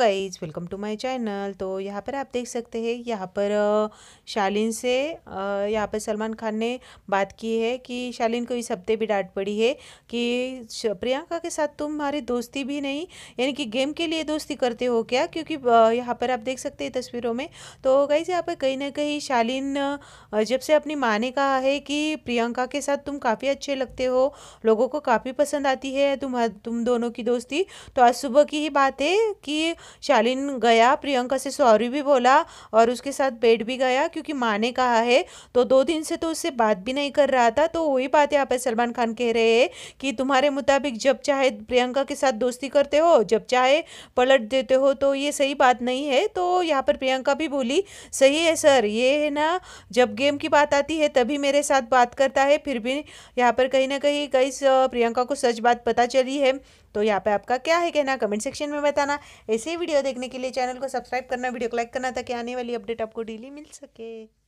guys welcome to my channel तो यहाँ पर आप देख सकते हैं यहाँ पर शालीन से यहाँ पर सलमान खान ने बात की है कि शालीन को इस हफ्ते भी डांट पड़ी है कि प्रियंका के साथ तुम्हारी दोस्ती भी नहीं यानी कि गेम के लिए दोस्ती करते हो क्या क्योंकि यहाँ पर आप देख सकते हैं तस्वीरों में तो गाइज यहाँ पर कहीं ना कहीं शालीन जब से अपनी माँ ने कहा है कि प्रियंका के साथ तुम काफ़ी अच्छे लगते हो लोगों को काफ़ी पसंद आती है तुम तुम दोनों की दोस्ती तो आज सुबह की ही बात है कि शालीन गया प्रियंका से सॉरी भी बोला और उसके साथ बैठ भी गया क्योंकि माँ ने कहा है तो दो दिन से तो उससे बात भी नहीं कर रहा था तो वही बात यहाँ पर सलमान खान कह रहे हैं कि तुम्हारे मुताबिक जब चाहे प्रियंका के साथ दोस्ती करते हो जब चाहे पलट देते हो तो ये सही बात नहीं है तो यहाँ पर प्रियंका भी बोली सही है सर ये है ना जब गेम की बात आती है तभी मेरे साथ बात करता है फिर भी यहाँ पर कहीं ना कहीं कई प्रियंका को सच बात पता चली है तो यहाँ पे आपका क्या है कहना कमेंट सेक्शन में बताना ऐसे ही वीडियो देखने के लिए चैनल को सब्सक्राइब करना वीडियो को लाइक करना ताकि आने वाली अपडेट आपको डेली मिल सके